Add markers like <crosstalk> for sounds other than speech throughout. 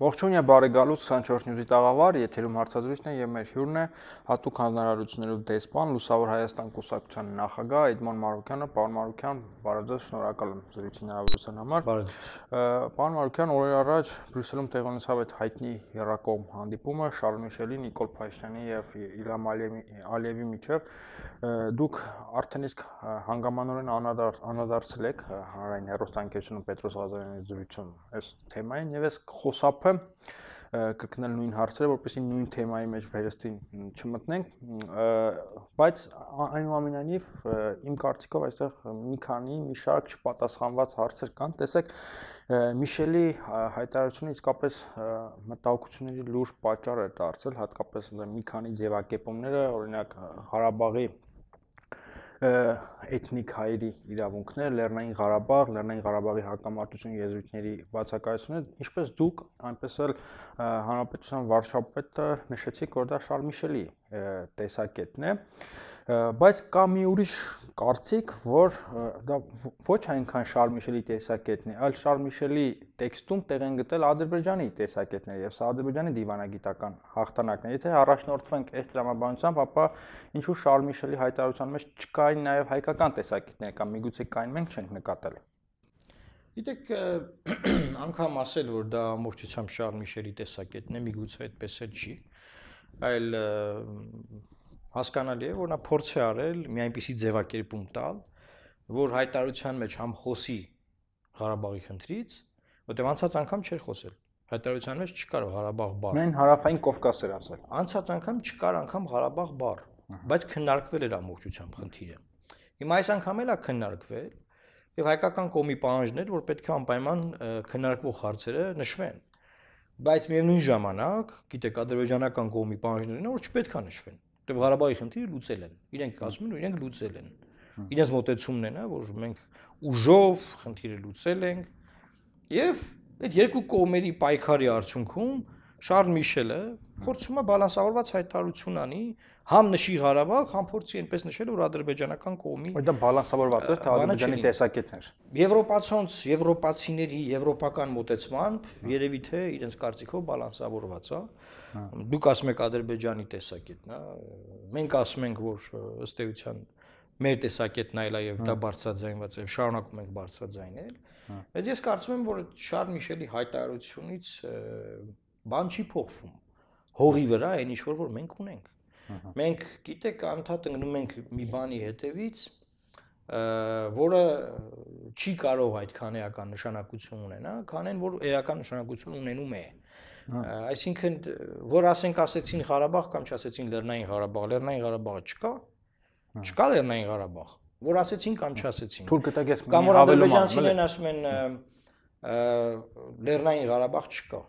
Ողջույն է բարեկալուց 24 նյուզի տաղավար, եթերում հարցազրույցն է եւ մեր հյուրն է հատուկ հանրարարություններով դեսպան Լուսավոր Հայաստան կուսակցության նախագահ Էդմոն Մարուկյանը, պարոն Մարուկյան, բարոյձ շնորհակալ եմ զրույցին հնարավորության համար։ Բարոյձ։ Պարոն Մարուկյան, օրեր առաջ Բրյուսելում տեղի ունեցավ այդ հայտնի երակոմ հանդիպումը Շարմիշելի, Նիկոլ Փաշինյանի եւ Իլհամ Ալիևի միջեւ։ Դուք արդեն իսկ հանգամանորեն անադարձել եք հանրային հերոստանգերությունը Պետրոս Ղազարյանի զրույցում այս թեմային եւ այս խոսափը կապը կրկնել նույն հարցերը, որպեսզի նույն թեմայի մեջ վերստին չմտնենք, բայց այնուամենայնիվ իմ կարծիքով այստեղ մի քանի մի շարք չպատասխանված հարցեր կան։ Տեսեք, Միշելի հայտարարությունը իսկապես մտահոգությունների լուրջ պատճառ է դարձել, հատկապես մի քանի ձևակերպումները, օրինակ Ղարաբաղի էթնիկ հայերի իրավունքները, Լեռնային Ղարաբաղ, Լեռնային Ղարաբաղի հակամարտություն եզրույթների բացակայությունը, ինչպես դուք, այնպես էլ հանրապետության վարչապետը նշեցիք, որ դա շարմիշելի տեսակետն է բայց կա մի ուրիշ կարծիք, որ դա ոչ այնքան Շարլ Միշելի տեսակետն է, այլ Շարլ Միշելի տեքստում տեղ են գտել Ադրբեջանի տեսակետները եւ սա Ադրբեջանի դիվանագիտական հաղթանակն է։ Եթե առաջնորդվենք այս դրամաբանությամբ, ապա ինչու Շարլ Միշելի հայտարարության մեջ չկային նաեւ հայկական տեսակետներ կամ միգուցե կային մենք չենք նկատել։ Գիտեք, <clears throat> անգամ ասել, որ դա ամբողջությամբ Շարլ Միշելի տեսակետն է, միգուցե այդպես էլ չի, այլ հասկանալի է, որ նա փորձ է արել մի այնպիսի ձևակերպում տալ, որ հայտարարության մեջ համ խոսի Ղարաբաղի քննից, որտեղ անցած անգամ չէր խոսել։ Հայտարարության մեջ չկար Ղարաբաղ բառ։ Մեն հարավային Կովկաս էր ասել։ Անցած անգամ չկար անգամ Ղարաբաղ բառ, բայց քննարկվել էր ամբողջությամբ խնդիրը։ Հիմա այս անգամ էլ է քննարկվել եւ հայկական կողմի պահանջներ, որ պետք է անպայման քննարկվող հարցերը նշվեն։ Բայց միևնույն ժամանակ, գիտեք, ադրբեջանական կողմի պահանջներն որ չպետք է նշվեն որտեվ Ղարաբաղի խնդիրը լուծել են։ Իրենք ասում են, որ իրենք լուծել են։ Իրենց մտածումն է նա, որ մենք ուժով խնդիրը լուծել ենք։ Եվ այդ երկու կողմերի պայքարի արդյունքում Շարլ Միշելը փորձում է բալանսավորված հայտարարություն անի, համ նշի Ղարաբաղ, համ փորձի այնպես նշել, որ ադրբեջանական կողմի Այդ դա բալանսավորված է, թե ադրբեջանի տեսակետն էր։ Եվրոպացոնց, եվրոպացիների, եվրոպական մոտեցմամբ երևի թե իրենց կարծիքով բալանսավորված է։ հա։ Դուք ասում եք ադրբեջանի տեսակետն է։ Մենք ասում ենք, որ ըստ էության մեր տեսակետն այլ է եւ դա հա։ բարձրաձայնված է շարունակում ենք բարձրաձայնել հա։ բայց ես կարծում եմ որ Շարլ Միշելի հայտարարությունից բան չի փոխվում։ Հողի վրա այն ինչ որ մենք ունենք։ Մենք գիտեք անդադ ընկնում ենք մի բանի հետևից, որը չի կարող այդքան էական նշանակություն ունենա, քանեն որ էական նշանակություն ունենում է։ Այսինքն որ ասենք ասեցին Ղարաբաղ կամ չասեցին Լեռնային Ղարաբաղ, Լեռնային Ղարաբաղը չկա։ Չկա Լեռնային Ղարաբաղ, որ ասեցին կամ չասեցին։ Թույլ կտակես։ Կամ որ ադրբեջանցիներն ասում են Լեռնային Ղարաբաղ չկա։ Հա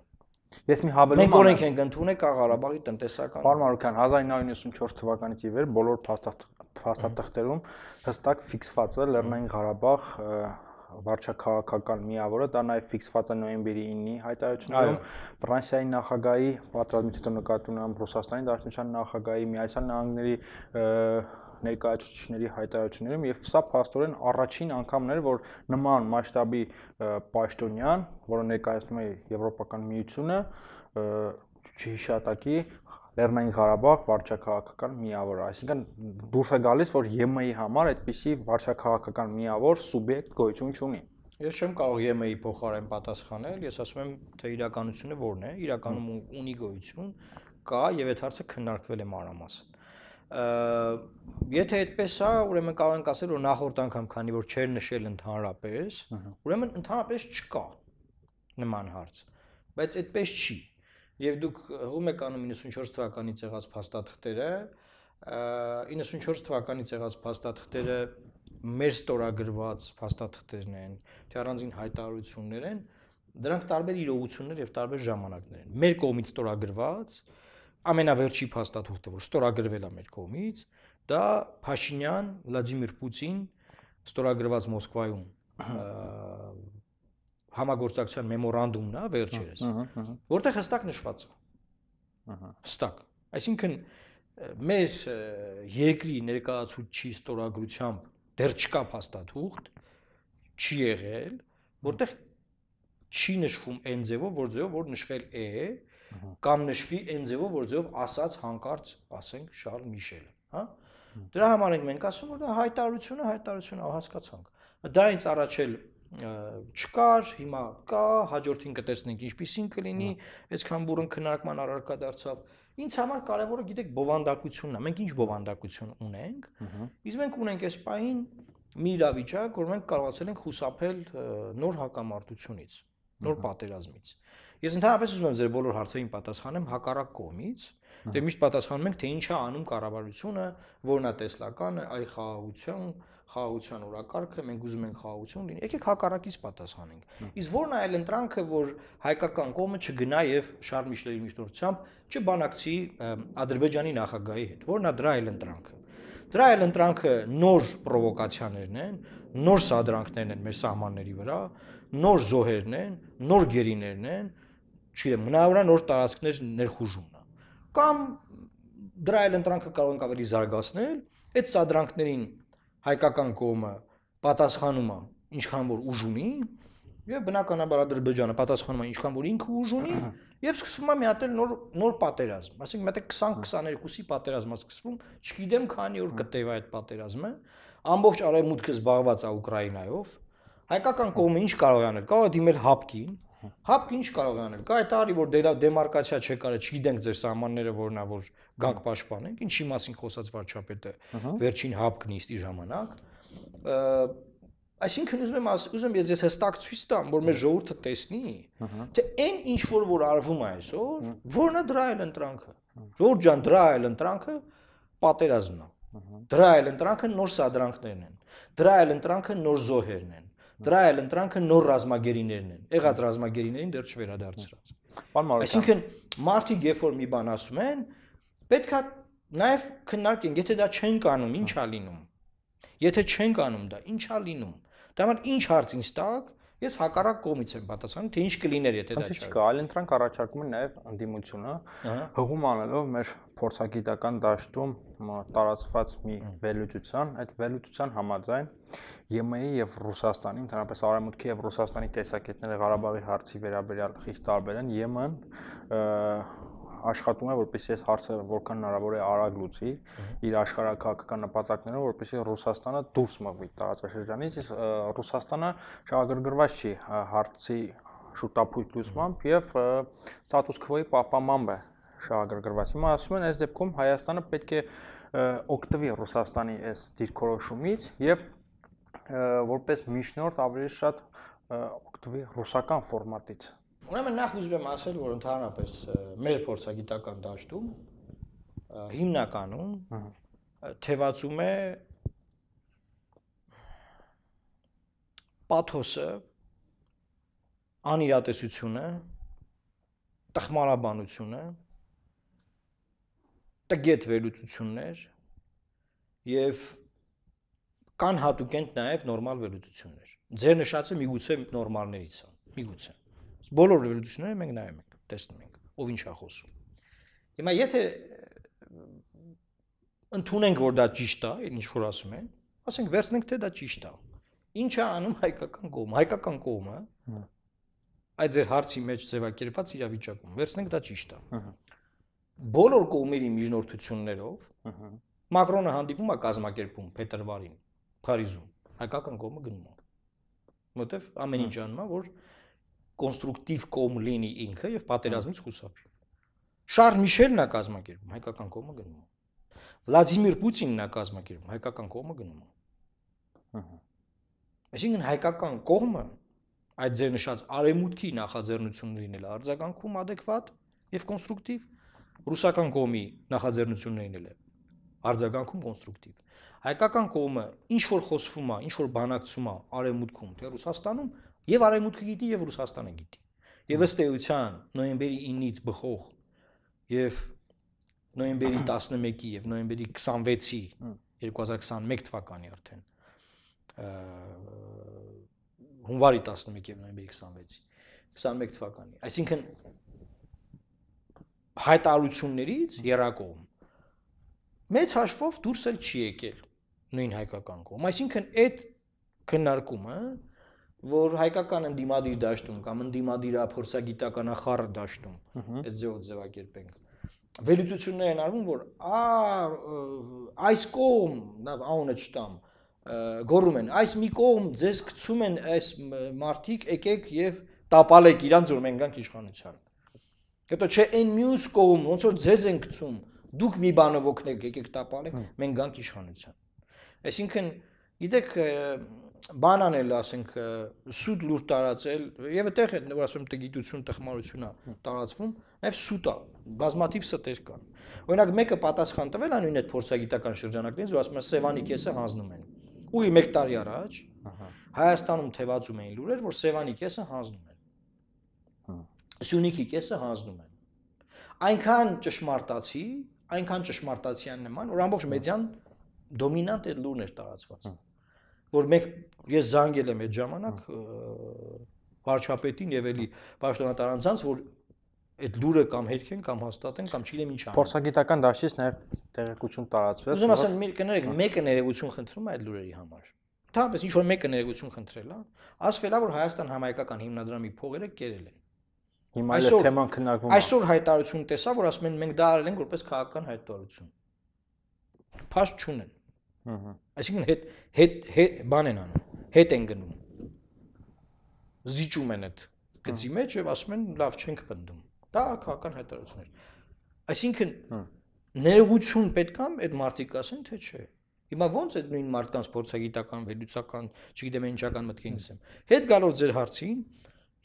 Ես մի հավելում եմ։ Մենք օրենք ենք ընդունել Ղարաբաղի տնտեսական։ Պարոն Մարուկյան, 1994 թվականից ի վեր բոլոր փաստաթղթերում հստակ ֆիքսված է Լեռնային Ղարաբաղ վարչակարգական միավորը, դա նաև ֆիքսված է նոյեմբերի 9-ի հայտարարությունում Ֆրանսիայի նախագահի պատրաստմիջտու նկատմամբ Ռուսաստանի Դաշնության նախագահի Միացյալ Նահանգների ներկայացուցիչների հայտարարություններում եւ սա փաստորեն առաջին անգամն էր, որ նման մասշտաբի պաշտոնյան, որը ներկայացնում է Եվրոպական միությունը, չհիշատակի Լեռնային Ղարաբաղ վարչակահաղական միավոր, այսինքն դուրս է գալիս, որ ԵՄ-ի համար այդպիսի վարչակահաղական միավոր սուբյեկտ գոյություն չունի։ Ես չեմ կարող ԵՄ-ի փոխարեն պատասխանել, ես ասում եմ, թե իրականությունը որն է, իրականում ունի գոյություն, կա եւ այդ հարցը քննարկվել է մանրամասն Եթե այդպես է, ուրեմն կարող ենք ասել, որ նախորդ անգամ, քանի որ չեր նշել ընդհանրապես, ուրեմն ընդհանրապես չկա նման հարց։ Բայց այդպես չի։ Եվ դուք հղում եք անում 94 թվականից եղած փաստաթղթերը, 94 թվականից եղած փաստաթղթերը մեր ստորագրված փաստաթղթերն են, թե առանձին հայտարարություններ են, դրանք տարբեր իրողություններ եւ տարբեր ժամանակներ են։ Մեր կողմից ստորագրված ամենավերջի փաստաթուղթը, որ ստորագրվել է մեր կողմից, դա Փաշինյան, Վլադիմիր Պուտին ստորագրված Մոսկվայում համագործակցության մեմորանդումն է վերջերս, որտեղ հստակ նշված է։ Ահա։ Հստակ։ Այսինքն մեր երկրի ներկայացուցիչ ստորագրությամբ դեռ չկա փաստաթուղթ, չի եղել, որտեղ չի նշվում այն ձևով, որ ձևով որ նշվել է, կամ նշվի այն ձևով, որ ձև ասած հանկարծ, ասենք, Շարլ Միշելը, հա? Դրա համար ենք մենք ասում, որ դա հայտարարությունը, հայտարարությունը հասկացանք։ Դա ինձ առաջել չկար, հիմա կա, հաջորդին կտեսնենք ինչպեսին կլինի, հա։ այս համբուրըն քննարկման առարկա դարձավ։ Ինձ համար կարևորը գիտեք բովանդակությունն է։ Մենք ինչ բովանդակություն ունենք։ Իսկ մենք ունենք այս պահին մի իրավիճակ, որ մենք կարողացել ենք խուսափել նոր հակամարտությունից, նոր պատերազմից։ Ա, Ես ընդհանրապես ուզում եմ ձեր բոլոր հարցերին պատասխանեմ հակառակ կողմից։ Դե միշտ պատասխանում ենք, թե ինչ է անում կառավարությունը, որն է տեսլականը, այ խաղաղություն, խաղաղության օրակարգը, մենք ուզում ենք խաղաղություն լինի։ Եկեք հակառակից պատասխանենք։ Իսկ որն է այլ ընտրանքը, որ հայկական կողմը չգնա եւ Շարլ Միշլերի միջնորդությամբ չբանակցի Ադրբեջանի նախագահի հետ։ Որն է դրա այլ ընտրանքը։ Դրա այլ ընտրանքը նոր պրովոկացիաներն են, նոր սադրանքներն են մեր սահմանների վրա, նոր զոհերն են, նոր գերիներն են, չգիտեմ, հնարավոր է նոր տարածքներ ներխուժումն է։ Կամ դրա այլ ընտրանքը կարող ենք ավելի զարգացնել, այդ սադրանքներին հայկական կողմը պատասխանում է, ինչքան որ ուժ ունի, եւ բնականաբար Ադրբեջանը պատասխանում է ինչքան որ ինքը ուժ ունի, եւ սկսվում է մի հատ էլ նոր նոր պատերազմ։ Այսինքն մետը 20-22-ի պատերազմը սկսվում, չգիտեմ քանի օր կտեվա այդ պատերազմը, ամբողջ արևմուտքը զբաղված է Ուկրաինայով։ Հայկական կողմը ինչ կարող է անել։ Կարող է դիմել հապկին, Հապկը ինչ կարող է անել։ Կա այդ տարի, որ դերա դեմարկացիա չկար, չգիտենք ձեր սահմանները որնա որ գանք պաշտպանենք, ինչի մասին խոսած վարչապետը վերջին հապկն իստի ժամանակ։ Այսինքն ուզում եմ ուզում ես ես հստակ ցույց տամ, որ մեր ժողովուրդը տեսնի, թե այն ինչ որ որ արվում է այսօր, որն է դրա այլ ընտրանքը։ Ժողովուրդ ջան, դրա այլ ընտրանքը պատերազմն է։ Դրա այլ ընտրանքը նոր սադրանքներն են։ Դրա այլ ընտրանքը նոր զոհերն են։ Դրա այլ ընտրանքը նոր ռազմագերիներն են։ Եղած ռազմագերիներին դեռ չվերադարձրած։ Պարոն Մարոյան, այսինքն մարդիկ երբ որ մի բան ասում են, պետքա նաև քննարկեն, եթե դա չեն կանում, ի՞նչ է լինում։ Եթե չեն կանում դա, ի՞նչ է լինում։ Դա համար ի՞նչ հարց ինձ տակ, Ես հակառակ կողմից եմ պատասխանում, թե ինչ կլիներ, եթե դա չի։ Չկա, այլ ընտրանք առաջարկում են նաև ընդդիմությունը հղում անելով մեր փորձագիտական դաշտում տարածված մի վերլուծության, այդ վերլուծության համաձայն ԵՄ-ի եւ Ռուսաստանի, ընդհանրապես Արևմուտքի եւ Ռուսաստանի տեսակետները Ղարաբաղի հարցի վերաբերյալ խիստ տարբեր են։ ԵՄ-ն աշխատում է, որպեսզի այս հարցը որքան հնարավոր է արագ լուծի իր աշխարհակահաղական նպատակներով, որպեսզի Ռուսաստանը դուրս մղվի տարածաշրջանից, իսկ Ռուսաստանը շահագրգռված չի հարցի շուտապույտ լուծմամբ եւ ստատուս քվոյի պահպանմամբ է շահագրգռված։ Հիմա ասում են, այս դեպքում Հայաստանը պետք է օգտվի Ռուսաստանի այս դիրքորոշումից եւ որպես միջնորդ ավելի շատ օգտվի ռուսական ֆորմատից Ուրեմն նախ ուզում եմ ասել, որ ընդհանրապես մեր փորձագիտական դաշտում հիմնականում թևածում է պաթոսը, անիրատեսությունը, տխմարաբանությունը, տգետ վերլուծություններ եւ կան հատուկենտ նաեւ նորմալ վերլուծություններ։ Ձեր նշածը միգուցե նորմալներից է, միգուցե բոլոր ռևոլյուցիաները մենք նայում ենք, տեսնում ենք, ով ինչ է խոսում։ Հիմա եթե ընդունենք, որ դա ճիշտ է, ինչ որ ասում են, ասենք վերցնենք թե դա ճիշտ է։ Ինչ է անում հայկական կողմը, հայկական կողմը այդ ձեր հարցի մեջ ձևակերպված իրավիճակում վերցնենք դա ճիշտ է։ Բոլոր կողմերի միջնորդություններով Մակրոնը հանդիպում է կազմակերպում փետրվարին Փարիզում հայկական կողմը գնում է որտեվ ամեն ինչ անում է որ կոնստրուկտիվ կոմ լինի ինքը եւ պատերազմից խուսափի։ հա։ Շարլ Միշելն է կազմակերպում հայկական կողմը գնում։ Վլադիմիր Պուտինն է կազմակերպում հայկական կողմը գնում։ Ահա։ հա։ Այսինքն հայկական կողմը այդ ձեր նշած արեմուտքի նախաձեռնությունն լինել արձագանքում adekvat եւ կոնստրուկտիվ ռուսական կողմի նախաձեռնությունն լինել է արձագանքում կոնստրուկտիվ հայկական կողմը ինչ որ խոսվում է ինչ որ բանակցում է արեմուտքում թե ռուսաստանում Եվ արևմուտքը գիտի, եւ Ռուսաստանը գիտի։ Եվ ըստ էության նոյեմբերի 9-ից բխող եւ նոյեմբերի 11-ի եւ նոյեմբերի 26-ի 2021 թվականի արդեն հունվարի 11 եւ նոյեմբերի 26-ի 21 թվականի։ Այսինքն հայտարարություններից երակողմ մեծ հաշվով դուրս էլ չի եկել նույն հայկական կողմ։ Այսինքն այդ քննարկումը որ հայկական եմ դիմադիր դաշտում կամ ընդդիմադիր փորձագիտականախառ դաշտում այս ձեւով ձևակերպենք վերլուծություններ են արվում որ ա այս կողմ նա աունը չտամ գոռում են այս մի կողմ ձեզ գցում են այս մարտիկ եկեք եւ տապալեք իրանց որ մենք գանք իշխանության հետո չէ այն մյուս կողմ ոնց որ ձեզ են գցում դուք մի բանով օգնեք եկեք տապալեք մենք գանք իշխանության այսինքն գիտեք բան անել, ասենք, սուտ լուր տարածել, եւ այդտեղ այդ որ ասում տգիտություն, տխմարությունա տարածվում, նաեւ սուտա, բազմաթիվ ստեր կան։ Օրինակ մեկը պատասխան տվել է նույն այդ փորձագիտական շրջանակներից, որ ասում է Սևանի կեսը հանձնում են։ Ու 1 տարի առաջ Հայաստանում թևածում էին լուրեր, որ Սևանի կեսը հանձնում են։ հա։ Սյունիքի կեսը հանձնում են։ Այնքան ճշմարտացի, այնքան ճշմարտացիան նման, որ ամբողջ մեդիան դոմինանտ այդ լուրն էր տարածված։ Հա որ մենք ես զանգել եմ այդ ժամանակ հա։ վարչապետին եւ էլի պաշտոնատար անձանց որ այդ լուրը կամ հերքեն կամ հաստատեն կամ չգիտեմ ինչ անեն։ Փորձագիտական դաշտից նաև տեղեկություն տարածվեց։ Ուզում ասեմ, մի կներեք, հա։ մեկը ներեգություն խնդրում է այդ լուրերի համար։ Ընդհանրապես ինչ որ մեկը ներեգություն խնդրել է, հա։ ասվել է որ Հայաստան համայնական հիմնադրամի փողերը կերել են։ Հիմա այդ թեման քննարկվում է։ Այսօր հայտարարություն տեսա, որ ասում են մենք դա արել ենք որպես քաղաքական հայտարարություն։ Փաստ չունեն։ Ահա։ Այսինքն հետ հետ հետ բան են անում, հետ են գնում։ Զիջում են այդ գծի մեջ եւ ասում են լավ չենք պնդում։ Դա հակական հայտարարություններ։ Այսինքն ներողություն պետք է այդ մարդիկ ասեն, թե չէ։ Հիմա ո՞նց է նույն մարդկանց փորձագիտական, վերլուծական, չգիտեմ ինչական մտքին ասեմ։ Հետ գալով ձեր հարցին,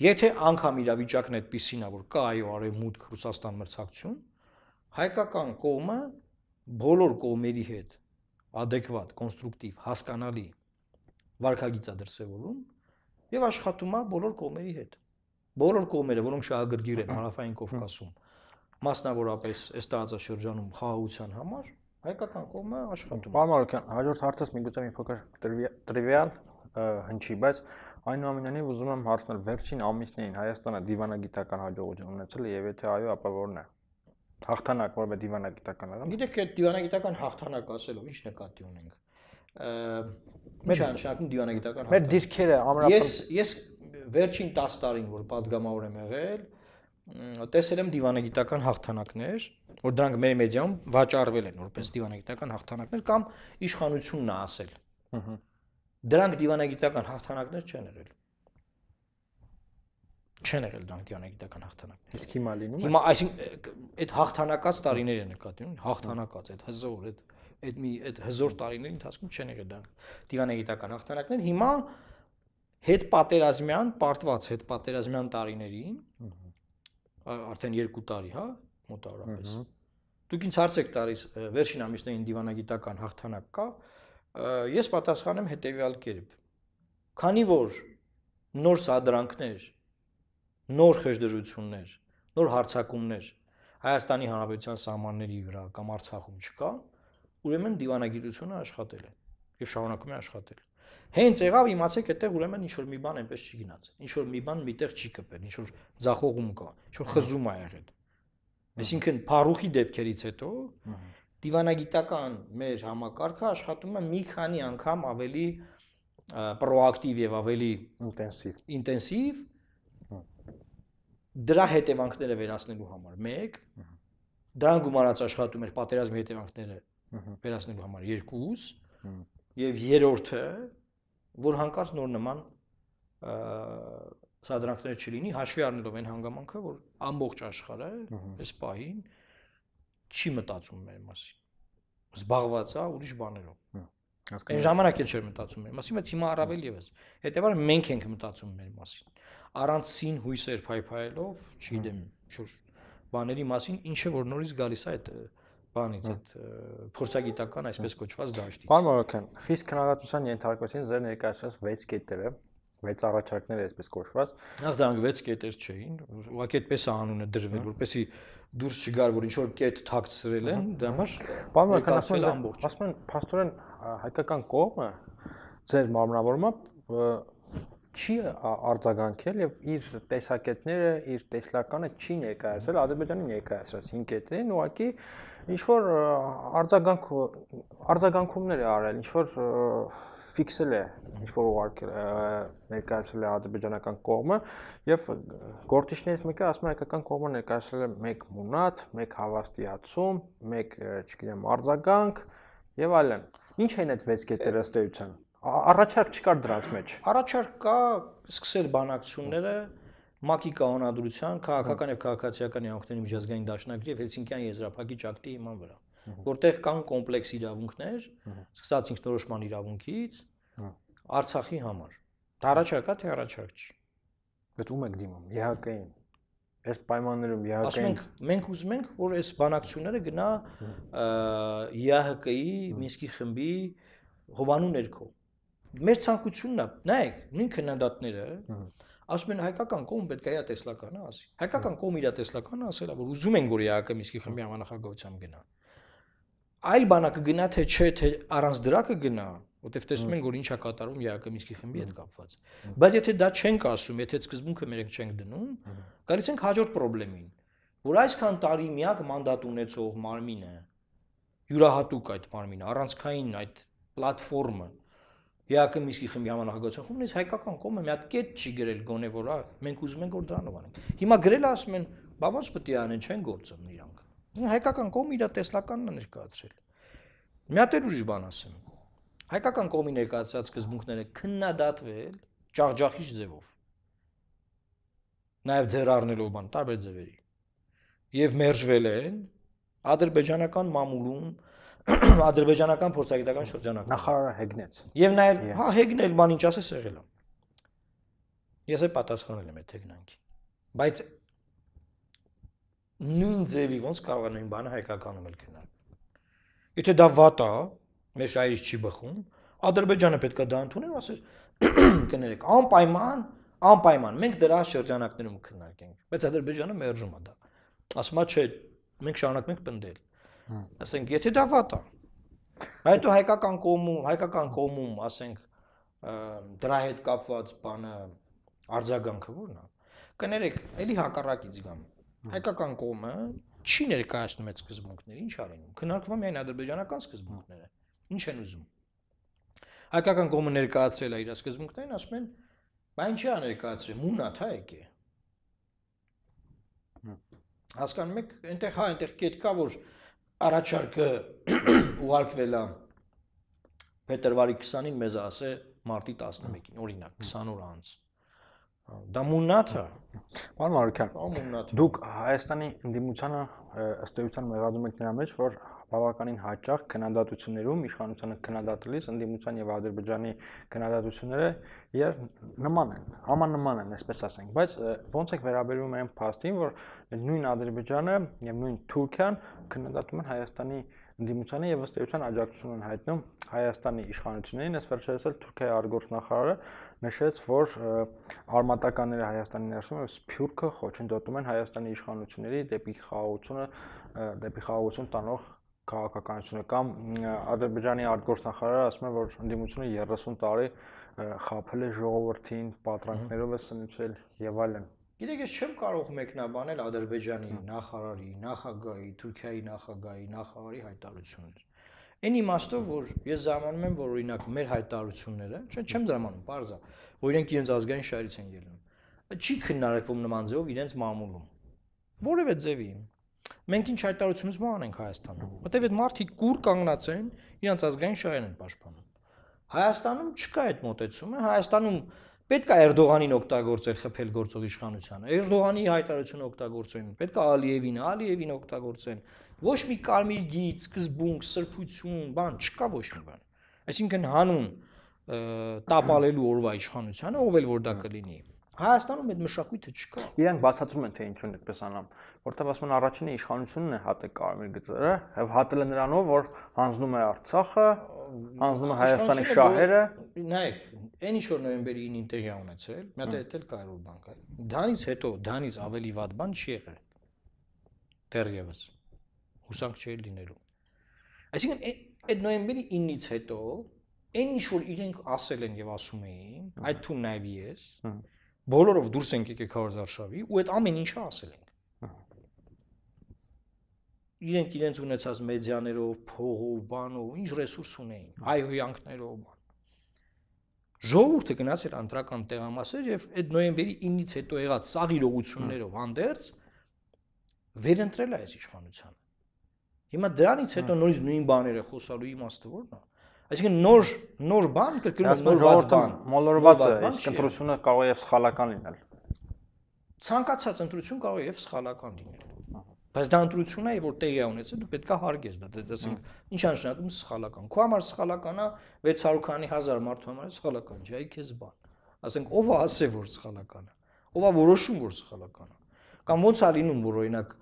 եթե անգամ իրավիճակն այդպեսին է, որ կա այո արևմուտք Ռուսաստան մրցակցություն, հայկական կողմը բոլոր կողմերի հետ ադեկվատ, կոնստրուկտիվ, հասկանալի վարկագիծ է դրսևորում եւ աշխատում է բոլոր կողմերի հետ։ Բոլոր կողմերը, որոնք շահագրգիռ են Հարավային Կովկասում, մասնավորապես այս տարածաշրջանում խաղաղության համար, հայկական կողմը աշխատում է։ Պարոն Մարոկյան, հաջորդ հարցս միգուցե մի փոքր տրիվիալ հնչի, բայց այնուամենայնիվ ուզում եմ հարցնել վերջին ամիսներին Հայաստանը դիվանագիտական հաջողություն ունեցել է եւ եթե այո, ապա որն է։ Հաղթանակ, որը դիվանագիտական է։ Գիտեք, այդ դիվանագիտական հաղթանակ ասելով ի՞նչ նկատի ունենք։ Ինչ անշանակում դիվանագիտական հաղթանակ։ Մեր դիրքերը ամրապ Ես ես վերջին 10 տարին, որ падգամավոր եմ եղել, տեսել եմ դիվանագիտական հաղթանակներ, որ դրանք մեր մեդիայում վաճառվել են որպես դիվանագիտական հաղթանակներ կամ իշխանությունն է ասել։ Ահա։ Դրանք դիվանագիտական հաղթանակներ չեն եղել չեն եղել Դանտյանը գիտական հաղթանակներ։ Իսկ հիմա լինում է։ Հիմա այսինքն այդ հաղթանակած տարիները նկատի ունի, հաղթանակած այդ հզոր այդ այդ մի այդ հզոր տարիների ընթացքում չեն եղել դա դիվանը գիտական հաղթանակներ։ Հիմա հետ պատերազմյան, պարտված հետ պատերազմյան տարիներին արդեն 2 տարի, հա, մոտավորապես։ Դուք ինձ հարց եք տալիս վերջին ամիսներին դիվանագիտական հաղթանակ կա։ Ես պատասխանեմ հետևյալ կերպ։ Քանի որ նոր սադրանքներ նոր խեժդրություններ, նոր հարցակումներ Հայաստանի Հանրապետության սահմանների վրա կամ Արցախում չկա, ուրեմն դիվանագիտությունը աշխատել է եւ շարունակում է աշխատել։ Հենց եղավ իմացեք, այդտեղ ուրեմն ինչ որ մի բան այնպես չի գնաց։ Ինչ որ մի բան միտեղ չի կպել, ինչ որ ձախողում կա, ինչ որ խզում ա եղել։ Այսինքն Փարուխի դեպքերից հետո դիվանագիտական մեր համակարգը աշխատում է մի քանի անգամ ավելի պրոակտիվ եւ ավելի ինտենսիվ։ Ինտենսիվ դրա հետևանքները վերացնելու համար 1 դրան գումարած աշխատում էր պատերազմի հետևանքները վերացնելու համար 2 եւ երրորդը որ հանկարծ նոր նման սադրանքներ չլինի հաշվի առնելով այն հանգամանքը որ ամբողջ աշխարհը այս պահին չի մտածում մեր մասին զբաղված է ուրիշ բաներով Հասկանում։ Այն ժամանակ էլ չէր մտածում մեր մասին, բայց հիմա առավել եւս։ Հետևաբար մենք ենք մտածում մեր մասին։ Առանց սին հույսեր փայփայելով, չգիտեմ, հա։ շուտ բաների մասին, ինչը որ նորից գալիս է այդ բանից, հա։ այդ փորձագիտական այսպես կոչված դաշտից։ Պարոն Մորոքյան, խիստ քննադատության ենթարկվեցին ձեր ներկայացրած 6 կետերը, 6 առաջարկները այսպես կոչված։ Նախ դրանք 6 կետեր չէին, ուղղակի այդպես է անունը դրվել, հա։ որպեսի դուրս չգար, որ ինչ որ կետ թաքցրել են, դրա դե համար։ Պարոն Մորոքյան, ասում են, ասում են, փաստորեն հայկական կողմը ձեր մարմնավորմամբ չի արձագանքել եւ իր տեսակետները, իր տեսլականը չի ներկայացրել Ադրբեջանի ներկայացրած 5 կետերին, ուղղակի ինչ որ արձագանք արձագանքումներ է արել, ինչ որ ֆիքսել է, ինչ որ ուղարկել ներկայացրել է ադրբեջանական կողմը եւ գործիչներից մեկը ասում է հայկական կողմը ներկայացրել է 1 մունատ, 1 հավաստիացում, 1 չգիտեմ արձագանք եւ այլն։ Ա Ինչ են այդ 6 գետերը ըստ էության։ Առաջարկ չկար դրանց մեջ։ Առաջարկ կա սկսել բանակցությունները ՄԱԿ-ի կանոնադրության, քաղաքական եւ քաղաքացիական իրավունքների միջազգային դաշնակցի եւ Հելսինկյան եզրափակիչ ակտի իման վրա, որտեղ կան կոմպլեքս իրավունքներ, սկսած ինքնորոշման իրավունքից Արցախի համար։ Դա առաջարկա թե առաջարկ չի։ Բայց ում եք դիմում։ ԵՀԿ-ին այս պայմաններում ԵԱՀԿ-ին ասում ենք մենք ուզում ենք որ այս բանակցությունները գնա ԵԱՀԿ-ի Մինսկի խմբի հովանու ներքո մեր ցանկությունն է նայեք նույն քննադատները ասում են հայկական կողմը պետք է իր տեսլականը ասի հայկական կողմը իր տեսլականը ասել է որ ուզում են որ ԵԱՀԿ Մինսկի խմբի համանախագահությամբ գնա այլ բանակը գնա թե չէ թե առանց դրա կգնա որտեվ տեսնում ենք որ ինչա կատարվում ԵԱԿ Մինսկի խմբի հետ կապված։ Բայց եթե դա չենք ասում, եթե սկզբունքը մենք չենք դնում, գալիս ենք հաջորդ խնդրեմին, որ այսքան տարի միակ մանդատ ունեցող մարմինը յուրահատուկ այդ մարմինը, առանցքային այդ պլատֆորմը ԵԱԿ Մինսկի խմբի համանախագահության խումբն այս հայկական կողմը մի հատ կետ չի գրել գոնե որ ա մենք ուզում ենք որ դրանով անենք։ Հիմա գրել ասում են, բա ոնց պետք է անեն, չեն գործում իրանք։ Հայկական կողմը իր տեսլականն է ներկայացրել։ Մի հատ էլ ուրիշ բան ասեմ հայկական կողմի ներկայացրած սկզբունքները քննադատվել ջախջախիչ ձևով նաև ձեր առնելով բան տարբեր ձևերի եւ մերժվել են ադրբեջանական մամուլում <clears throat> ադրբեջանական փորձագիտական շրջանակում նախարարը հեգնեց եւ նաեւ հա հեգնել բան ինչ ասես եղել է ես է պատասխանել եմ այդ հեգնանքի բայց նույն ձևի ոնց կարող են այն բանը հայկականում էլ քննել եթե դա վատ է մեր շահերից չի բխում, Ադրբեջանը պետքա դա ընդուներ, ասես <clears throat> կներեք, անպայման, անպայման մենք դրա շրջանակներում քննարկենք։ Բայց Ադրբեջանը մերժում է դա։ Ասում է, չէ, մենք շարունակենք պնդել։ Ասենք, եթե դա վատ է, այդ ու հայկական կողմում, հայկական կողմում, ասենք, դրա հետ կապված բանը արձագանքը ո՞րն է։ Կներեք, էլի հակառակից գամ։ Հայկական կողմը չի ներկայացնում այդ սկզբունքները, ի՞նչ արենում։ Քննարկվում են ադրբեջանական սկզբունքները Ինչ են ուզում։ Հայկական կողմը ներկայացրել է իր սկզբունքներին, ասում են, բայց ինչի է ներկայացրել, մունա թա եկե։ Հասկանում եք, այնտեղ հա, այնտեղ կետ կա, որ առաջարկը <clears throat> ուղարկվել է փետրվարի 20-ին մեզ ասե մարտի 11-ին, օրինակ 20 օր անց։ Դա մուննաթը։ Պարոն Մարուկյան, մուննաթը։ Դուք Հայաստանի ընդդիմությանը ըստ էության մեղադրում եք նրա մեջ, որ բավականին հաճախ քննադատություններում իշխանությանը քննադատելիս ընդդիմության եւ Ադրբեջանի քննադատությունները եր նման են, համանման են, այսպես ասենք, բայց ոնց է վերաբերվում այն փաստին, որ նույն Ադրբեջանը եւ նույն Թուրքիան քննադատում են Հայաստանի ընդդիմությանը եւ ըստ էության աջակցություն են հայտնում Հայաստանի իշխանություններին, ես վերջերս էլ Թուրքիայի արգործնախարարը նշեց, որ արմատականները Հայաստանի ներսում եւ Սփյուռքը խոչընդոտում են Հայաստանի իշխանությունների դեպի խաղաղությունը, դեպի խաղաղություն տանող քաղաքականությունը կամ Ադրբեջանի արտգործնախարարը ասում է, որ ընդդիմությունը 30 տարի խափել է ժողովրդին, պատրանքներով է սնուցել եւ այլն։ Գիտեք, ես չեմ կարող մեկնաբանել Ադրբեջանի նախարարի, նախագահի, Թուրքիայի նախագահի, նախարարի հայտարարությունները։ Այն իմաստով, որ ես զարմանում եմ, որ օրինակ մեր հայտարարությունները, չէ, չեմ զարմանում, parza, որ իրենք իրենց ազգային շահերից են ելնում։ Չի քննարկվում նման ձևով իրենց մամուլում։ Որևէ ձևի Մենք ինչ հայտարարությունից բան ենք Հայաստանում։ Որտեւ այդ մարդիկ կուր կանգնած են, իրանց ազգային շահերն են պաշտպանում։ Հայաստանում չկա այդ մոտեցումը, Հայաստանում պետք է Էրդողանին օգտագործել խփել գործող իշխանությանը։ Էրդողանի հայտարարությունը օգտագործեն, պետք է Ալիևին, Ալիևին օգտագործեն։ Ոչ մի կարմիր գիծ, սկզբունք, սրբություն, բան չկա ոչ մի բան։ Այսինքն հանուն տապալելու օրվա իշխանությանը, ով էլ որ դա կլինի։ Ա, Հայաստանում այդ մշակույթը չկա։ Իրանք բացատրում են թե ինչու են այդպես անում, որովհետև ասում են առաջինը իշխանությունն է հատը կարմիր գծերը, եւ հատը նրանով, որ հանձնում է Արցախը, հանձնում է Հայաստանի շահերը։ Նայեք, այն ինչ որ նոյեմբերի 9-ին տեղի ունեցել, մի հատ էլ Կայրոլ բանկը։ Դանից հետո, դանից ավելի վատ բան չի եղել։ Դեռևս հուսանք չէր լինելու։ Այսինքն այդ նոյեմբերի 9-ից հետո այն ինչ որ իրենք ասել են եւ ասում էին, այդ թվում նաեւ ես, հա բոլորով դուրս ենք եկել քարոզ արշավի ու այդ ամեն ինչը ասել ենք իրենք իրենց ունեցած մեդիաներով, փողով, բանով, ինչ ռեսուրս ունեին, հայհոյանքներով, բան։ Ժողովուրդը գնաց էր անտրական տեղամասեր եւ այդ նոյեմբերի 9-ից հետո եղած սաղ իրողություններով հանդերձ վերընտրել է այս իշխանությունը։ Հիմա դրանից հետո նորից նույն բաները խոսալու իմաստը ո՞րն է։ Այսինքն նոր նոր բան կրկնում նոր վատ բան։ Մոլորված է, իսկ ընտրությունը կարող է եւ սխալական լինել։ Ցանկացած ընտրություն կարող է եւ սխալական լինել։ Բայց դա ընտրությունն է, որ տեղի է ունեցել, դու պետքա հարգես դա, դե դասենք, ինչ անշանակում սխալական։ Քո համար սխալական է 600 քանի 1000 մարդու համար սխալական, ջայ քեզ բան։ Ասենք ով է ասել որ սխալական է։ Ով է որոշում որ սխալական է։ Կամ ո՞նց է լինում որ օրինակ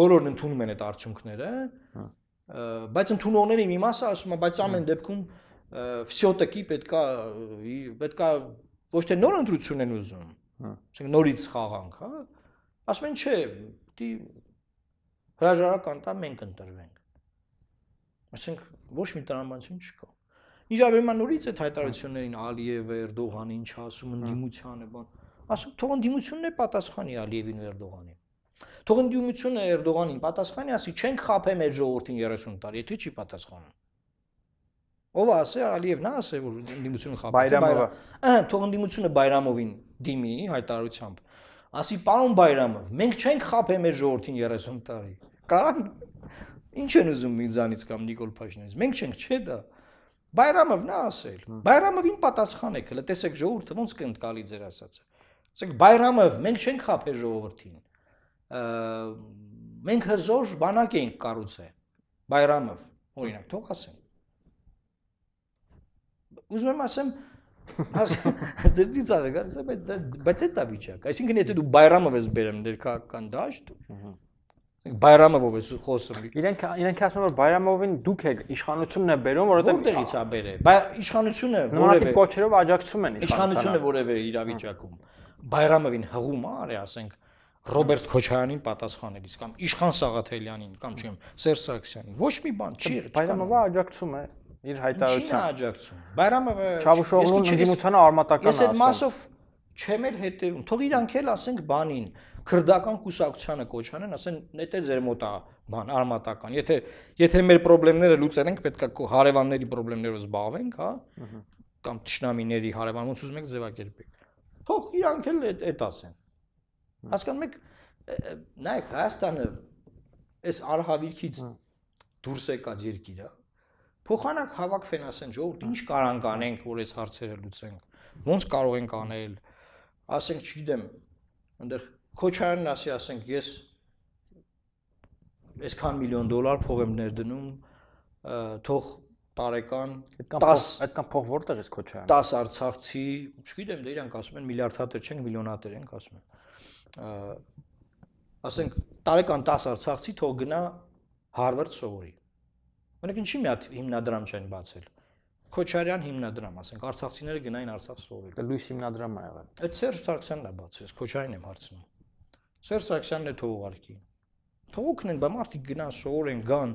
բոլորն ընդունում են այդ արդյունքները, բայց ընդունողների մի մասը ասում է, բայց ամեն դեպքում всё-таки պետքա պետքա ոչ թե նոր ընտրություն են ուզում, հա։ ասենք նորից խաղանք, հա։ Ասում են, չէ, պիտի հրաժարական տա մենք ընտրվենք։ Ասենք ոչ մի տրամաբանություն չկա։ Ինչ արվում է նորից այդ հայտարարություններին Ալիևը, Էրդողանը ինչ ասում, հա։ ընդդիմությանը, բան։ Ասում թող ընդդիմությունն է պատասխանի Ալիևին, Էրդողանին։ Թող ընդդիմությունը Էրդողանին պատասխանի, ասի չենք խափե մեր ժողովրդին 30 տարի, եթե չի պատասխանում։ Ով ասե Ալիևն ասե որ ընդդիմությունը խափե։ Բայրամովը։ Ահա թող ընդդիմությունը Բայրամովին դիմի հայտարարությամբ։ Ասի պարոն Բայրամով, մենք չենք խափե մեր ժողովրդին 30 տարի։ Կարան ինչ են ուզում ինձանից կամ Նիկոլ Փաշինյանից։ Մենք չենք, չէ՞ դա։ Բայրամովն ասել։ Բայրամովին պատասխանեք, հələ տեսեք ժողովուրդը ոնց կընկալի ձեր ասածը։ Ասեք Բայրամով, մենք չենք խափե ժողովրդին մենք հզոր բանակ էինք կառուցել Բայրամով, օրինակ, թող ասեմ։ Ուզում եմ ասեմ, <laughs> ձեր ծիծաղը գալիս է, բայց բայց դա վիճակ։ Այսինքն եթե դու Բայրամով ես բերեմ ներքաղաքական դաշտ, Բայրամով ես խոսում։ Իրանք իրանք ասում որ Բայրամովին դուք եք իշխանությունն է բերում, որովհետեւ որտեղից է բերել։ Բայ իշխանությունը որևէ կոչերով աջակցում են իշխանությանը։ Իշխանությունը որևէ իրավիճակում Բայրամովին հղում է, արի ասենք, Ռոբերտ Քոչարյանին պատասխանելիս կամ Իշխան Սաղաթելյանին կամ չեմ Սերժ Սարգսյանին ոչ մի բան չի եղել։ Բայրամովը աջակցում է իր հայտարարությամբ։ Չի աջակցում։ Բայրամովը Չավուշօղլուն ընդդիմությանը արմատական է ասում։ Ես այդ մասով չեմ էլ հետևում։ Թող իրանք էլ ասենք բանին, քրդական կուսակցությանը կոչանեն, ասեն դա ձեր մոտ է բան արմատական։ Եթե եթե մեր խնդիրները լուծենք, պետքա հարևանների խնդիրներով զբաղվենք, հա, կամ ճշնամիների հարևանությունս ուզում եք ձևակերպեք։ Թող իրանք էլ այդ ասեն։ Հասկանում եք, նայեք Հայաստանը այս արհավիրքից դուրս եկած երկիր է։ Փոխանակ հավաքվեն ասեն ժողովուրդ ինչ կարող անենք, որ այս հարցերը լուծենք։ Ոնց կարող ենք անել։ Ասենք, չգիտեմ, այնտեղ Քոչարյանն ասի, ասենք, ես այսքան միլիոն դոլար փող եմ ներդնում, թող տարեկան 10 այդքան փող որտեղ է Քոչարյանը 10 արցախցի, չգիտեմ, դե իրանք ասում են միլիարդ հատ չենք, միլիոնատեր ենք ասում են ասենք տարեկան 10 արցախցի թող գնա Հարվարդ սովորի։ Օրինակ ինչի՞ մի հատ հիմնադրամ չեն բացել։ Քոչարյան հիմնադրամ, ասենք արցախցիները գնային Արցախ սովորել։ Դա լույս հիմնադրամն է եղել։ Այդ Սերժ Սարգսյանն է բացել, Քոչարյանն եմ հարցնում։ Սերժ Սարգսյանն է թող ուղարկի։ Թող ունեն, բայց մարդիկ գնան սովորեն, գան,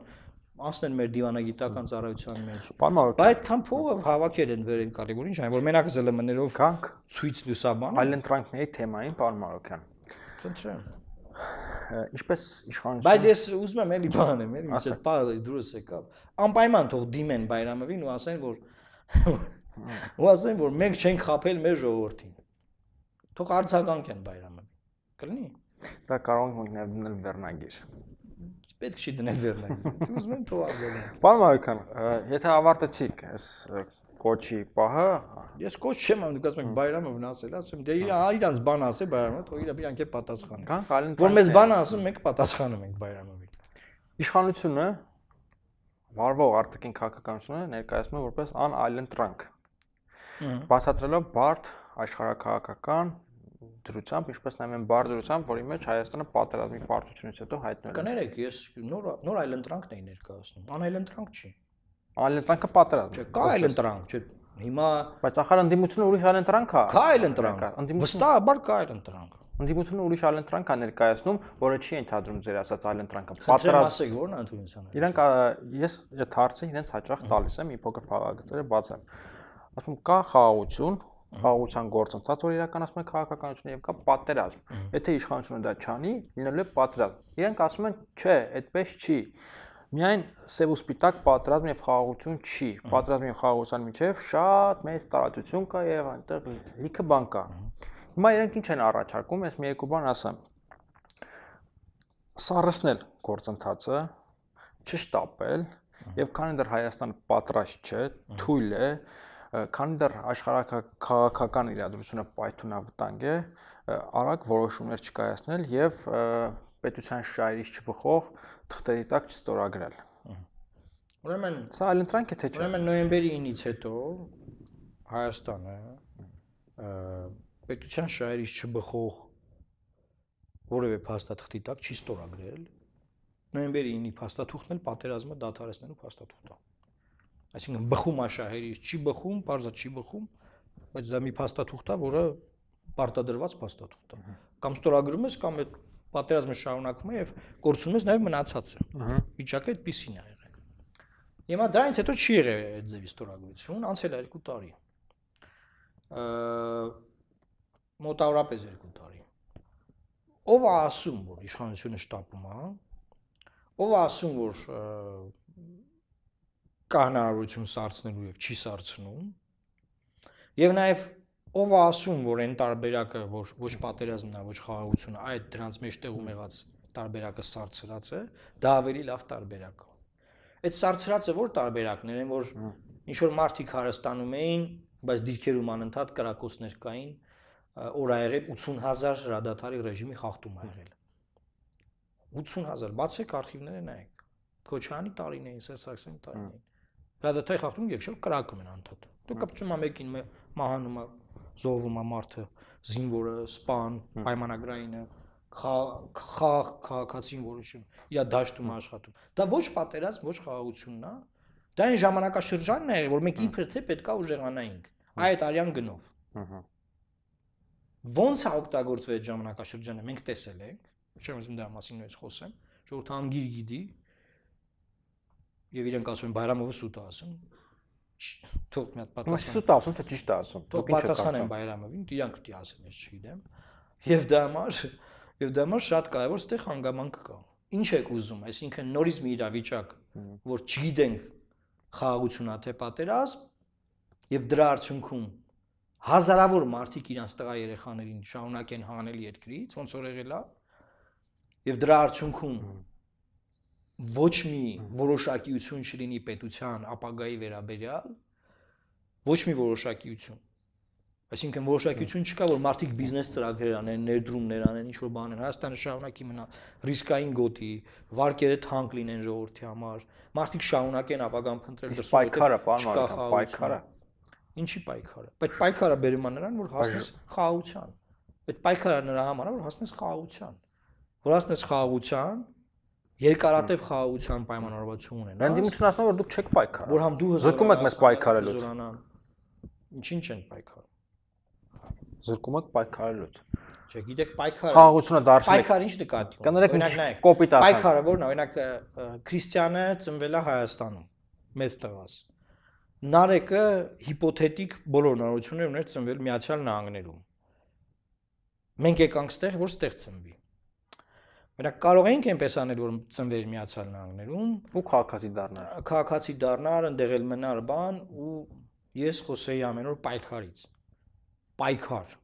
անցնեն մեր դիվանագիտական ծառայության մեջ։ Բայց այդքան փողը հավաքել են վերեն կատեգորիան, ինչ այն որ մենակ ԶԼՄ-ներով ցույց լուսաբան։ Այլ ընտրանքների թեմային, պարոն Մարոկյան։ Խնդրեմ ինչպես իշխանություն Բայց ես ուզում եմ էլի բան եմ, էլի ինչ պա դուրս եկավ։ Անպայման թող դիմեն Բայրամովին ու ասեն, որ ու ասեն, որ մենք չենք խაფել մեր ժողովրդին։ Թող արձագանքեն Բայրամովին։ Կլինի։ Դա կարող ենք նաև դնել վերնագիր։ Պետք չի դնել վերնագիր։ Ուզում եմ թող արձագանքեն։ Պարոն Մարոյան, եթե ավարտեցիք այս կոչի պահը, ես կոչ չեմ անում, դուք ասում եք բայրամը վնասել, ասում դե իր իրանց բան ասե բայրամը, թող իր իրանք է պատասխանը։ Որ մեզ բան ասում, մենք պատասխանում ենք բայրամովին։ Իշխանությունը վարվող արտաքին քաղաքականությունը ներկայացնում է որպես unalien-trank։ Բացատրելով բարդ աշխարհակահաղական դրությամբ, ինչպես նաև այն բարձր դրությամբ, որի մեջ Հայաստանը պատերազմի պարտությունից հետո հայտնվել է։ Կներեք, ես նոր նոր այլընտրանքն էի ներկայացնում։ Անայլընտրանք չի։ Այլընտրանքը պատրաստ։ Չէ, կա այլընտրանք, չէ։ Հիմա բայց ախար ընդդիմությունը ուրիշ այլընտրանք է։ Կա այլընտրանք։ Վստահաբար կա այլընտրանք։ Ընդդիմությունը ուրիշ այլընտրանք է ներկայացնում, որը չի ընդհանրում ձեր ասած այլընտրանքը։ Պատրաստ ասեք, որն է ընդունիցանը։ Իրանք ես այդ հարցը իրենց հաճախ տալիս եմ, մի փոքր փաղագծերը բացեմ։ Ասում կա խաղաղություն, խաղաղության գործընթաց, որ իրականացում է քաղաքականությունը եւ կա պատերազմ։ Եթե իշխանությունը դա չանի, լինելու է պատերազմ։ Իրանք ասում են, չէ, այդպես չի։ Միայն սև ու սպիտակ պատրաստ եւ խաղաղություն չի։ Պատրաստ եւ խաղաղության միջև շատ մեծ տարածություն կա եւ այնտեղ լիքը բան կա։ Հիմա իրենք ինչ են առաջարկում, ես մի երկու բան ասեմ։ Սարսնել գործընթացը, չշտապել եւ քանի դեռ Հայաստանը պատրաստ չէ, թույլ է, քանի դեռ աշխարհակական իրադրությունը պայթունավտանգ է, արագ որոշումներ չկայացնել եւ պետության շահերից չբխող թղթերի տակ չստորագրել։ Ուրեմն սա այլընտրանք է թե չէ։ Ուրեմն նոյեմբերի 9-ից հետո Հայաստանը պետության շահերից չբխող որևէ փաստաթղթի տակ չի ստորագրել։ Նոյեմբերի 9-ի փաստաթուղթն էլ պատերազմը դադարեցնելու փաստաթուղթ է։ Այսինքն բխում է շահերից, չի բխում, բարձա չի բխում, բայց դա մի փաստաթուղթ է, որը պարտադրված փաստաթուղթ է։ Կամ ստորագրում ես, կամ այդ պատերազմը շարունակվում է եւ կորցումից նաեւ մնացածը։ Ահա։ Վիճակը այդպեսին է եղել։ Հիմա դրանից հետո չի եղել այդ ձևի ստորագրություն, անցել է 2 տարի։ Մոտավորապես 2 տարի։ Ով ասում, որ իշխանությունը շտապում է, ով ասում, որ կա հնարավորություն սարցնելու եւ չի սարցնում։ Եվ նաեւ ով է ասում, որ այն տարբերակը, որ ոչ պատերազմն է, ոչ խաղաղությունը, այդ դրանց մեջ տեղում եղած տարբերակը սարսրած է, դա ավելի լավ տարբերակ է։ Այդ սարսրածը ո՞ր տարբերակներ են, որ ինչ որ մարդիկ հարստանում էին, բայց դիրքերում անընդհատ կրակոցներ կային, օրա եղել 80000 հրադադարի ռեժիմի խախտում ա եղել։ 80000, բացեք արխիվները նայեք։ Քոչանի տարիներին, Սերսաքսյանի տարիներին։ Հրադադարի խախտում եկշոր կրակում են անընդհատ։ Դու կպճում ա մեկին մահանում ա զոհվում է մարդը, զինվորը, սպան, պայմանագրայինը, խաղ քաղաքացին որոշում, իր դաշտում աշխատում։ Դա ոչ պատերազմ, ոչ խաղաղությունն է։ Դա այն ժամանակաշրջանն է, որ մենք իբր թե պետքա ուժեղանայինք։ Այդ արյան գնով։ Ահա։ Ոնց է օգտագործվել այդ ժամանակաշրջանը, մենք տեսել ենք, չեմ ուզում դրա մասին նույնպես խոսեմ, ժողովրդանգիր գիտի, եւ իրենք ասում են բայրամովը սուտ է ասում, թող մի հատ պատասխան։ Ինչու տասում, թե ճիշտ ասում։ Թող պատասխան են Բայրամովին, իրանք պիտի ասեն, ես չգիտեմ։ Եվ դա համար, եւ դա համար շատ կարեւոր է, ստեղ հանգամանք կա։ Ինչ եք ուզում, այսինքն նորից մի իրավիճակ, որ չգիտենք խաղաղությունա թե պատերազմ, եւ դրա արդյունքում հազարավոր մարդիկ իրանց տղա երեխաներին շարունակեն հանել երկրից, ոնց որ եղել է։ Եվ դրա արդյունքում ոչ մի որոշակիություն չլինի պետության ապագայի վերաբերյալ, ոչ մի որոշակիություն։ Այսինքն որոշակիություն չկա, որ մարդիկ բիզնես ծրագրեր անեն, ներդրումներ անեն, ինչ որ բան են։ Հայաստանը շարունակի մնա ռիսկային գոտի, վարկերը թանկ լինեն ժողովրդի համար։ Մարդիկ շարունակեն ապագան փնտրել դրսում։ Պայքարը, պարզ պայքարը։ Ինչի պայքարը։ Բայց պայքարը բերում է նրան, որ հասնես խաղաղության։ Այդ պայքարը նրա համար է, որ հասնես խաղաղության։ Որ հասնես խաղաղության, երկարատև խաղաղության պայմանավորվածություն ունենա։ Ընդդիմությունը ասում է, որ դուք չեք պայքարում։ Որ համ դու զրկում եք մեզ պայքարելուց։ Ինչին չեն պայքարում։ Զրկում եք պայքարելուց։ Չէ, գիտեք պայքարը։ Խաղաղությունը դարձել է։ Պայքարը ինչ նկատի ունի։ Կներեք ինչ կոպիտ ասա։ Պայքարը որն է, օրինակ Քրիստիանը ծնվել է Հայաստանում, մեծ տղաս։ Նարեկը հիպոթետիկ բոլոր նորությունները ուներ ծնվել Միացյալ Նահանգներում։ Մենք եկանք ստեղ, որ ստեղ ծնվի Մենք կարող ենք այնպես անել, որ ծնվեր միացյալ նահանգներում ու քաղաքացի դառնալ։ Քաղաքացի դառնալ, ընդեղել մնալ բան ու ես խոսեի ամեն օր պայքարից։ Պայքար։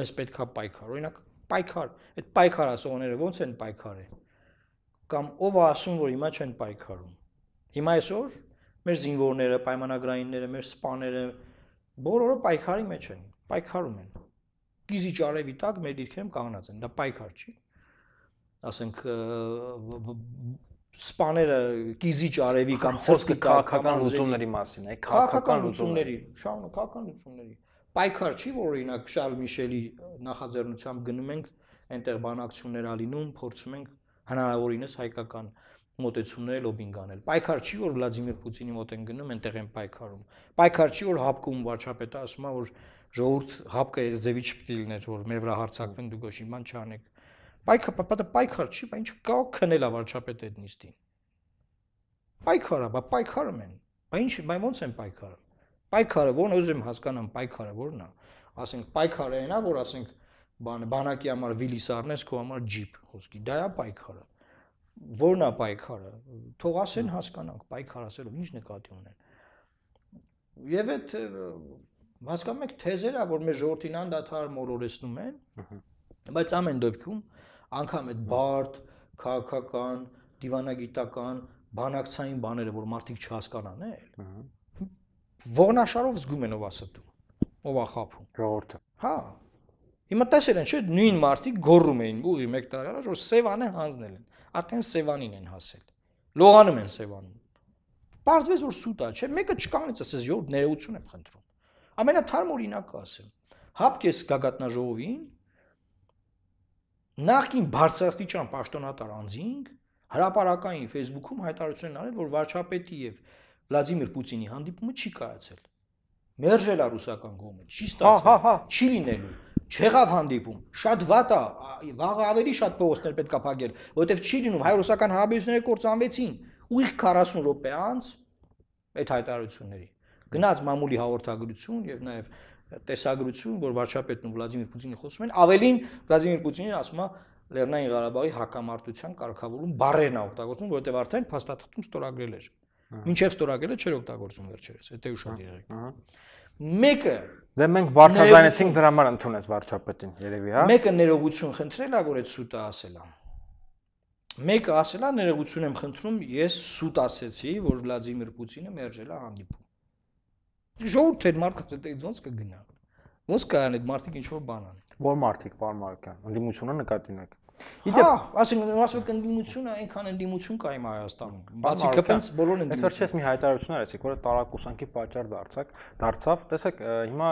Մեզ պետքա պայքար։ Օրինակ, պայքար։ Այդ պայքար ասողները ո՞նց են պայքարը։ Կամ ով է ասում, որ հիմա չեն պայքարում։ Հիմա այսօր մեր զինվորները, պայմանագրայինները, մեր սպաները բոլորը պայքարի մեջ են, պայքարում են։ Գիզիչ արևի տակ մեր դիրքերում կանգնած են։ Դա պայքար չի ասենք սպաները կիզիչ արևի կամ ցերկի քաղաքական լուծումների մասին է, քաղաքական լուծումների, շարունակական լուծումների։ Պայքար չի, որ օրինակ Շարլ Միշելի նախաձեռնությամբ գնում ենք այնտեղ բանակցություններ ալինում, փորձում ենք հնարավորինս հայկական մոտեցումները լոբինգ անել։ Պայքար չի, որ Վլադիմիր Պուտինի մոտ են գնում, այնտեղ են պայքարում։ Պայքար չի, որ հապկում վարչապետը ասում է, որ ժողովուրդ հապկը այս ձևի չպիտի լիներ, որ մեր վրա հարցակվեն դու գոշի ման չանեք Պայքար, պայքար չի, բայց ինչ կա քնել ավարչապետ Էդնիստին։ Պայքարա, բա պայքարը մեն։ Բա ինչ, բայց ո՞նց են պայքարը։ Պայքարը ո՞ն ուզեմ հասկանամ, պայքարը ո՞րն է։ Ասենք պայքարը այնա, որ ասենք բան բանակի համար վիլիս առնես, քո համար ջիփ, խոսքի։ Դա է պայքարը։ Ո՞րն է պայքարը։ Թող ասեն հասկանանք, պայքար ասելով ինչ նկատի ունեն։ Եվ այդ հասկանում եք թեզերա, որ մեր ժողովրդին անդադար մոլորեցնում են։ Բայց ամեն դեպքում անգամ այդ բարդ, քաղաքական, դիվանագիտական, բանակցային բաները, որ մարդիկ չհասկանան էլ։ Ողնաշարով զգում են ով աստում, ով ախափում։ Ժողովուրդը։ Հա։ Հիմա տեսել են, չէ՞, նույն մարդիկ գոռում էին ուղի 1 տարի առաջ, որ Սևանը հանձնել են։ Արդեն Սևանին են հասել։ Լողանում են Սևանում։ Պարզվեց որ սուտ է, չէ՞։ Մեկը չկանից ասես, «Ժողովուրդ ներեություն եմ խնդրում»։ Ամենաթարմ օրինակը ասեմ։ Հապկես գագաթնաժողովին նախքին բարձրաստիճան պաշտոնատար անձինք հրապարակային Facebook-ում հայտարարություն են արել, որ վարչապետի եւ Վլադիմիր Պուտինի հանդիպումը չի կայացել։ Մերժել է ռուսական կողմը, չի հա, ստացել, հա, հա։ չի լինելու։ Չեղավ հանդիպում։ Շատ վատ է, վաղ ավելի շատ փողոցներ պետք է փակել, որովհետև չի լինում հայ-ռուսական հարաբերությունները կործանվեցին։ Ուղիղ 40 րոպե անց այդ հայտարարությունների։ Գնաց մամուլի հաղորդագրություն եւ նաեւ տեսագրություն, որ վարչապետն ու Վլադիմիր Պուտինը խոսում են, ավելին Վլադիմիր Պուտինին ասում է Լեռնային Ղարաբաղի հակամարտության կարգավորում բարերն է օգտագործում, որովհետև արդեն փաստաթղթում ստորագրել էր։ Մինչև ստորագրելը չէր օգտագործում վերջերս, դա ուշադիր եղեք։ Մեկը Դե մենք բարձրացանեցինք դրա համար ընդունեց վարչապետին, երևի, հա։ Մեկը ներողություն խնդրել է, որ այդ սուտը ասել է։ Մեկը ասել է ներողություն եմ խնդրում, ես սուտ ասեցի, որ Վլադիմիր Պուտինը մերժել է հանդիպում։ Ժողովուրդ այդ մարդկանց այդտեղից ոնց կգնա։ Ոնց կան այդ մարդիկ ինչ որ բան անեն։ Որ մարդիկ, պարոն Մարկյան, ընդդիմությունը նկատին եք։ հա, Գիտե, ասենք, ասում եք ընդդիմությունը, այնքան ընդդիմություն կա իմ Հայաստանում։ Բացի քփից բոլորն ընդդիմում։ Այսօր չես մի հայտարարություն արեցիք, որը տարակուսանքի պատճառ դարձակ, դարձավ։ Տեսեք, հիմա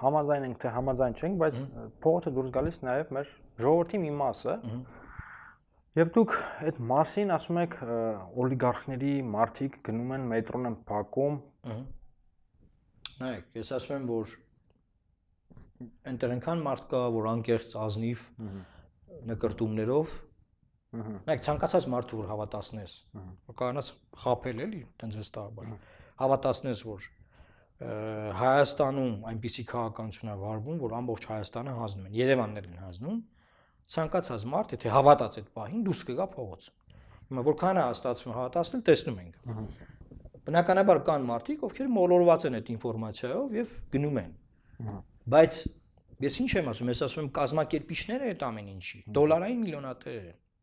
համաձայն ենք թե համաձայն չենք, բայց փողոցը դուրս գալիս նաև մեր ժողովրդի մի մասը, Եվ դուք այդ մասին ասում եք օլիգարխների մարդիկ գնում են մետրոն են փակում, Նայեք, ես ասում եմ, որ այնտեղ այնքան մարդ կա, որ անկեղծ ազնիվ նկարտումներով Նայեք, ցանկացած մարդու որ հավատացնես, կարողանաս խափել էլի, տենց վստահ բան։ Հավատացնես, որ Հայաստանում այնպիսի քաղաքականություն է վարվում, որ ամբողջ Հայաստանը հանձնում են, Երևանն են հանձնում, ցանկացած մարդ, եթե հավատաց այդ պահին, դուրս կգա փողոց։ Հիմա որքան է հաստատվում հավատացնել, տեսնում ենք։ Բնականաբար կան մարդիկ, ովքեր մոլորված են այդ ինֆորմացիայով եւ գնում են։ հա։ Բայց ես ինչ եմ ասում, ես ասում եմ կազմակերպիչները այդ ամեն ինչի, հա։ դոլարային միլիոնատերեր են։ Ես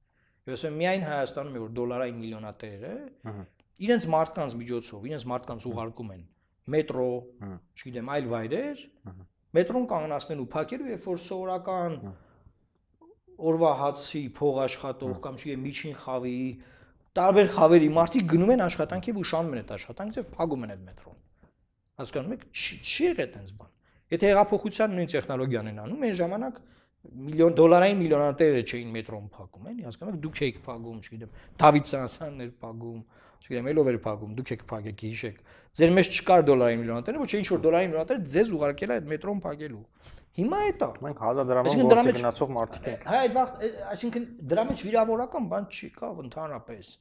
ասում եմ միայն Հայաստանում որ դոլարային միլիոնատերերը հա։ իրենց մարդկանց միջոցով, իրենց մարդկանց ուղարկում են մետրո, չգիտեմ, այլ վայրեր, մետրոն կանգնացնելու փակելու երբ որ սովորական օրվա հացի փող աշխատող կամ չի միջին խավի տարբեր խավերի մարդիկ գնում են աշխատանքի ու շանում են այդ աշխատանքը եւ փակում են այդ մետրոն։ Հասկանում եք, չի եղել այդպես բան։ Եթե հեղափոխության նույն տեխնոլոգիան են անում, այն ժամանակ միլիոն դոլարային միլիոնատերերը չէին մետրոն փակում, էլի, հասկանում եք, դուք եք փակում, չգիտեմ, Դավիթ Սանսյանն էր փակում, չգիտեմ, ելով էր փակում, դուք եք փակեք, հիշեք։ Ձեր մեջ չկար դոլարային միլիոնատերը, ոչ ինչ որ դոլարային միլիոնատերը ձեզ ուղարկել է այդ մետրոն փակելու։ Հիմա է դա։ Մենք 1000 դրամով գործի գնացող մարդիկ ենք։ Հայ այդ վաղ, այսինքն դրա մեջ վիրավորական բան չի կա ընդհանրապես։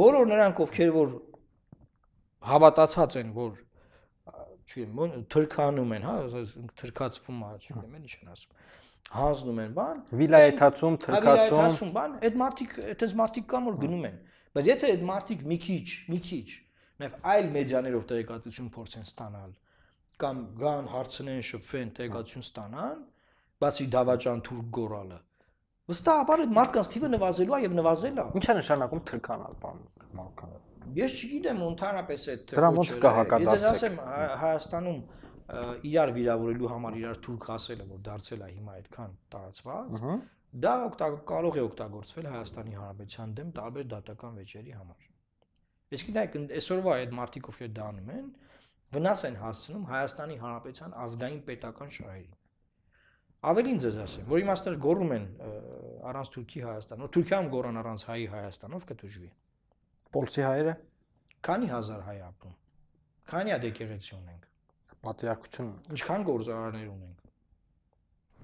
Բոլոր նրանք, ովքեր որ հավատացած են, որ չգիտեմ, թրքանում են, հա, թրքացվում է, չգիտեմ, ինչ են ասում հանձնում են բան վիլայեթացում հա, թրկացում բան այդ մարտիկ այդպես մարտիկ կան որ գնում են բայց եթե այդ մարտիկ մի քիչ մի քիչ նաև այլ մեդիաներով տեղեկատվություն փորձեն ստանալ կամ գան հարցնեն, շփվեն, տեղեկացություն ստանան, բացի դավաճան թուրք գորալը։ Վստահաբար այդ մարդկանց թիվը նվազելու է եւ նվազել է։ Ինչ է նշանակում թրկանալ, պարոն Մարկանը։ Ես չգիտեմ, ընդհանրապես այդ դրա ոնց կհակադարձեք։ Ես ասեմ Հայաստանում իրար վիրավորելու համար իրար թուրք ասելը, որ դարձել է հիմա այդքան տարածված, դա կարող է օգտագործվել Հայաստանի Հանրապետության դեմ տարբեր դատական վեճերի համար։ Իսկ դա այսօրվա այդ մարտիկ ովքեր դա անում են, վնաս են հասցնում Հայաստանի Հանրապետության ազգային պետական շահերին։ Ավելին ձեզ ասեմ, որ իմաստը գոռում են առանց Թուրքի Հայաստան, որ Թուրքիայում գոռան առանց հայի Հայաստանով կդժվի։ Պոլսի հայերը քանի հազար հայ ապրում։ Քանի ադեկերեցի ունենք։ Պատրիարքություն։ Ինչքան գործարարներ ունենք։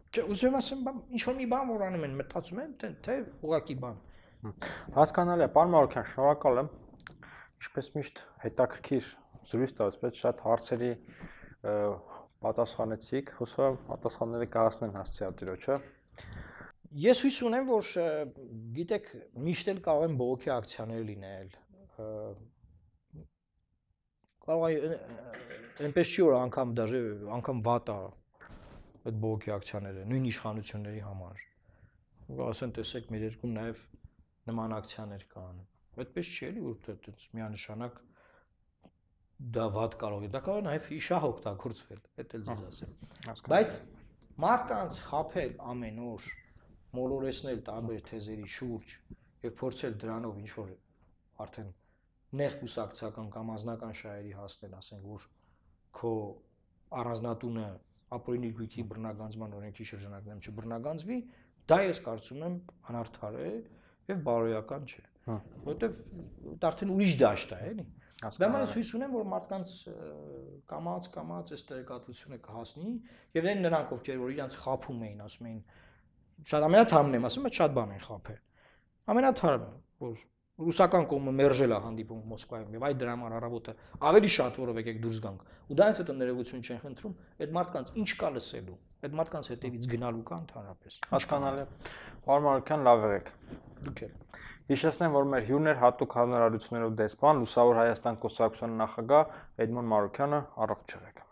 Չէ, ուզում եմ ասեմ, բան, ինչ որ մի բան որ անում են, մտածում են, թե թե ուղակի բան։ Հասկանալի է, պարզ Մարոքյան, շնորհակալ եմ։ Ինչպես միշտ հետաքրքիր զրույց ստացվեց, շատ հարցերի պատասխանեցիք, հուսով եմ պատասխանները կհասնեն հասցեատիրոջը։ Ես հույս ունեմ, որ գիտեք, միշտ էլ կարող են բողոքի ակցիաներ լինել, կարող է այնպես չի որ անգամ դաժե անգամ վատ է այդ բողոքի ակցիաները նույն իշխանությունների համար ասեն տեսեք մեր երկում նաև նման ակցիաներ կան այդպես չէ էլի որ այդպես միանշանակ դա ված կարող է, դա կարող է նաև իշահ օգտագործվել, դա էլ ձեզ ասեմ։ Բայց մարդկանց խაფել ամեն օր, մոլորեցնել տարբեր թեզերի շուրջ եւ փորձել դրանով ինչ որ արդեն նեղ կուսակցական կամ անznական շահերի հասնել, ասենք որ քո առանձնատունը ապօրինի գույքի բռնագանձման օրենքի շրջանակներում չբռնագանձվի, դա ես կարծում եմ անարդար է եւ բարոյական չէ։ Հա։ Որտեվ դա արդեն ուրիշ դաշտ է, էլի։ Դա մանս հույս ունեմ, որ մարդկանց կամած կամած այս տեղեկատվությունը կհասնի եւ այն դե նրանք, ովքեր որ իրանց խափում էին, ասում էին շատ ամենաթարմն եմ, ասում եմ շատ բան են խափել։ Ամենաթարմը, որ ռուսական կողմը մերժել է հանդիպում Մոսկվայում եւ այդ դրա համար առավոտը ավելի շատ որով եկեք դուրս գանք։ Ու դա ինձ հետո ներողություն չեն խնդրում, այդ մարդկանց ինչ կա լսելու։ Այդ մարդկանց հետևից գնալու կա ընդհանրապես։ Հասկանալի է։ Բարմարության լավ եղեք։ Okay։ Հիշեցնեմ, որ մեր հյուրն էր հատուկ հանրարարություններով դեսպան Լուսավոր Հայաստան կուսակցության նախագահ Էդմոն Մարուկյանը, առողջ եղեք։